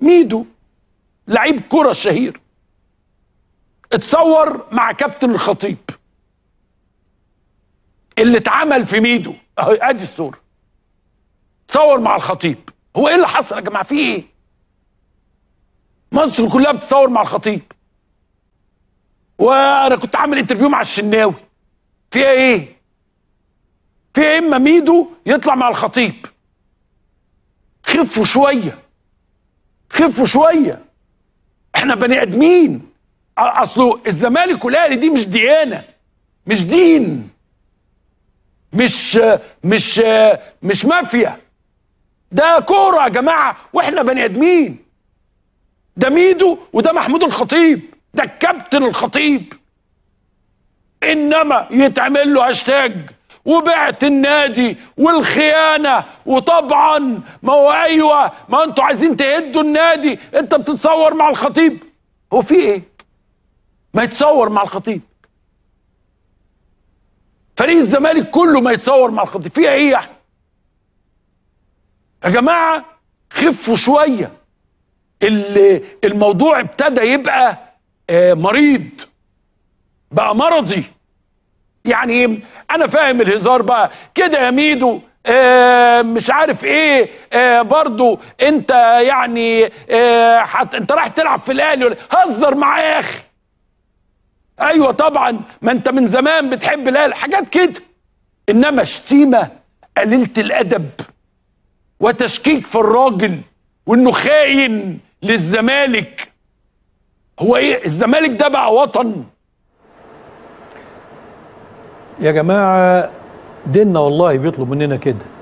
ميدو لعيب كرة الشهير اتصور مع كابتن الخطيب اللي اتعمل في ميدو اهو ادي الصورة اتصور مع الخطيب هو ايه اللي حصل يا جماعة في ايه مصر كلها بتصور مع الخطيب وانا كنت عامل انترفيو مع الشناوي فيها ايه في اما ميدو يطلع مع الخطيب خفوا شويه خفوا شويه احنا بني ادمين اصله الزمالك والاهلي دي مش ديانه مش دين مش مش مش مافيا ده كوره يا جماعه واحنا بني ادمين ده ميدو وده محمود الخطيب ده الكابتن الخطيب انما يتعمل له هاشتاج وبعت النادي والخيانه وطبعا ما هو ايوه ما انتوا عايزين تهدوا النادي انت بتتصور مع الخطيب هو في ايه؟ ما يتصور مع الخطيب فريق الزمالك كله ما يتصور مع الخطيب فيها ايه يا جماعه خفوا شويه الموضوع ابتدى يبقى آه، مريض بقى مرضي يعني انا فاهم الهزار بقى كده يا ميدو آه مش عارف ايه آه برضو انت يعني آه حت انت رايح تلعب في الاهلي هزر معاه يا اخي ايوه طبعا ما انت من زمان بتحب الاهلي حاجات كده انما شتيمه قليله الادب وتشكيك في الراجل وانه خاين للزمالك هو ايه الزمالك ده بقى وطن يا جماعه ديننا والله بيطلب مننا كده